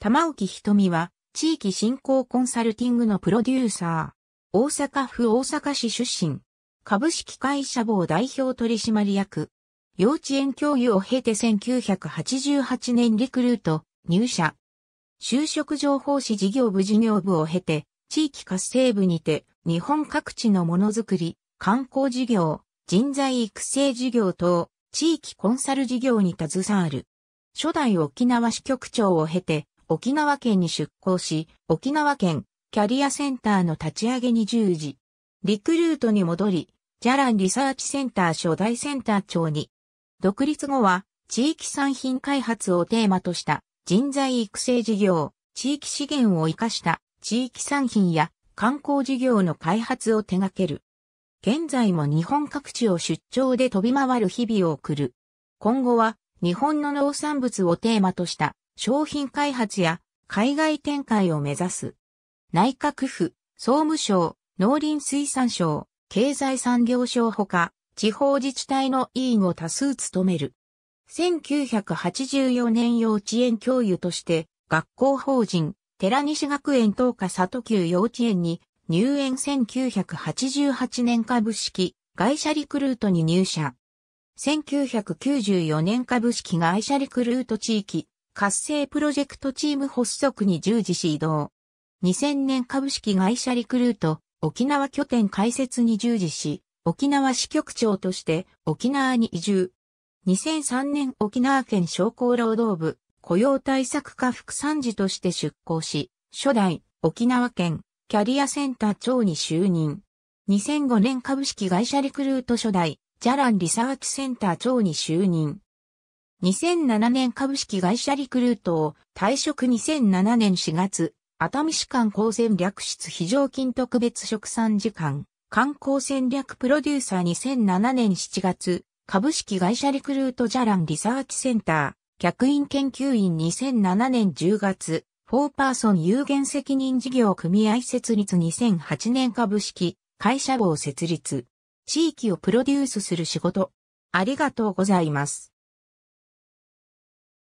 玉置瞳は、地域振興コンサルティングのプロデューサー。大阪府大阪市出身。株式会社某代表取締役。幼稚園教諭を経て1988年リクルート、入社。就職情報誌事業部事業部を経て、地域活性部にて、日本各地のものづくり、観光事業、人材育成事業等、地域コンサル事業に携わる。初代沖縄支局長を経て、沖縄県に出向し、沖縄県キャリアセンターの立ち上げに従事。リクルートに戻り、ジャランリサーチセンター初代センター長に。独立後は、地域産品開発をテーマとした人材育成事業、地域資源を生かした地域産品や観光事業の開発を手掛ける。現在も日本各地を出張で飛び回る日々を送る。今後は日本の農産物をテーマとした商品開発や海外展開を目指す。内閣府、総務省、農林水産省、経済産業省ほか、地方自治体の委員を多数務める。1984年幼稚園教諭として、学校法人、寺西学園東下里級幼稚園に入園1988年株式、外車リクルートに入社。1994年株式外車リクルート地域、活性プロジェクトチーム発足に従事し移動。2000年株式会社リクルート、沖縄拠点開設に従事し、沖縄支局長として沖縄に移住。2003年沖縄県商工労働部雇用対策課副参事として出向し、初代沖縄県キャリアセンター長に就任。2005年株式会社リクルート初代ジャランリサーチセンター長に就任。2007年株式会社リクルートを退職2007年4月、熱海市観光戦略室非常勤特別職産時間、観光戦略プロデューサー2007年7月、株式会社リクルートジャランリサーチセンター、客員研究員2007年10月、フォーパーソン有限責任事業組合設立2008年株式、会社号設立、地域をプロデュースする仕事。ありがとうございます。